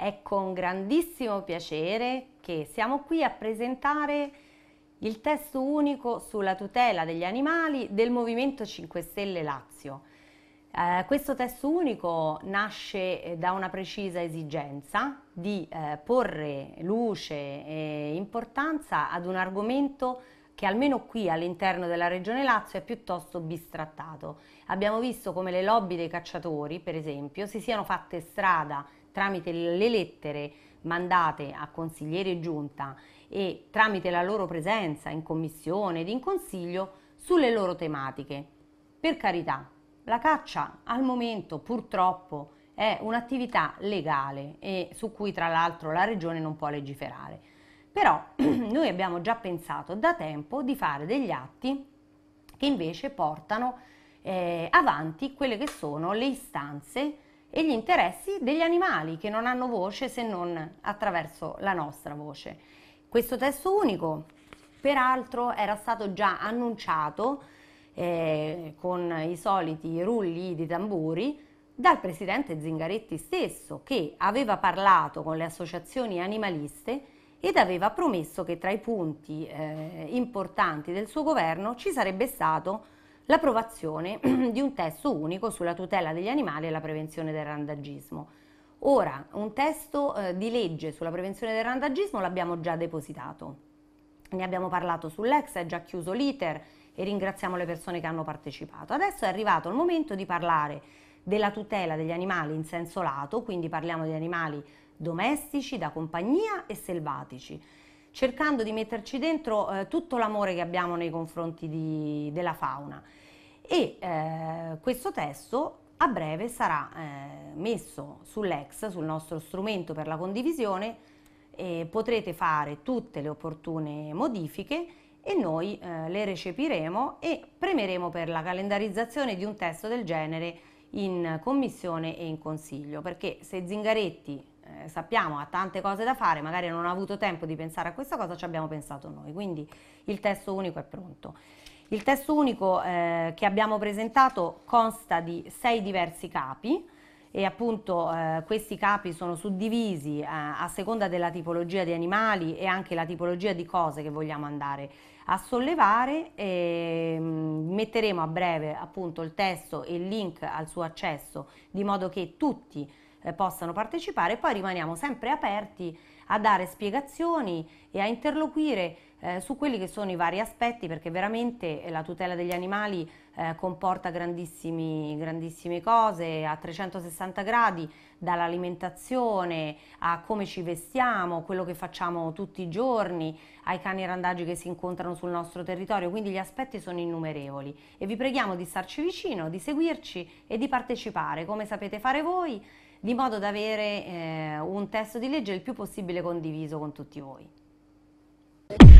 È con grandissimo piacere che siamo qui a presentare il testo unico sulla tutela degli animali del Movimento 5 Stelle Lazio. Eh, questo testo unico nasce eh, da una precisa esigenza di eh, porre luce e importanza ad un argomento che almeno qui all'interno della Regione Lazio è piuttosto bistrattato. Abbiamo visto come le lobby dei cacciatori, per esempio, si siano fatte strada tramite le lettere mandate a consigliere e giunta e tramite la loro presenza in commissione ed in consiglio sulle loro tematiche. Per carità, la caccia al momento purtroppo è un'attività legale e su cui tra l'altro la regione non può legiferare. Però noi abbiamo già pensato da tempo di fare degli atti che invece portano eh, avanti quelle che sono le istanze e gli interessi degli animali che non hanno voce se non attraverso la nostra voce. Questo testo unico, peraltro, era stato già annunciato eh, con i soliti rulli di tamburi dal presidente Zingaretti stesso, che aveva parlato con le associazioni animaliste ed aveva promesso che tra i punti eh, importanti del suo governo ci sarebbe stato l'approvazione di un testo unico sulla tutela degli animali e la prevenzione del randagismo. Ora, un testo eh, di legge sulla prevenzione del randagismo l'abbiamo già depositato. Ne abbiamo parlato sull'ex, è già chiuso l'iter e ringraziamo le persone che hanno partecipato. Adesso è arrivato il momento di parlare della tutela degli animali in senso lato, quindi parliamo di animali domestici, da compagnia e selvatici cercando di metterci dentro eh, tutto l'amore che abbiamo nei confronti di, della fauna. E eh, questo testo a breve sarà eh, messo sull'ex, sul nostro strumento per la condivisione, potrete fare tutte le opportune modifiche e noi eh, le recepiremo e premeremo per la calendarizzazione di un testo del genere in commissione e in consiglio, perché se Zingaretti eh, sappiamo ha tante cose da fare, magari non ha avuto tempo di pensare a questa cosa, ci abbiamo pensato noi, quindi il testo unico è pronto. Il testo unico eh, che abbiamo presentato consta di sei diversi capi e appunto eh, questi capi sono suddivisi eh, a seconda della tipologia di animali e anche la tipologia di cose che vogliamo andare a sollevare e ehm, mh, metteremo a breve appunto il testo e il link al suo accesso di modo che tutti eh, possano partecipare e poi rimaniamo sempre aperti a dare spiegazioni e a interloquire eh, su quelli che sono i vari aspetti perché veramente eh, la tutela degli animali eh, comporta grandissime cose a 360 gradi dall'alimentazione a come ci vestiamo, quello che facciamo tutti i giorni, ai cani randaggi che si incontrano sul nostro territorio, quindi gli aspetti sono innumerevoli e vi preghiamo di starci vicino, di seguirci e di partecipare come sapete fare voi di modo da avere eh, un testo di legge il più possibile condiviso con tutti voi.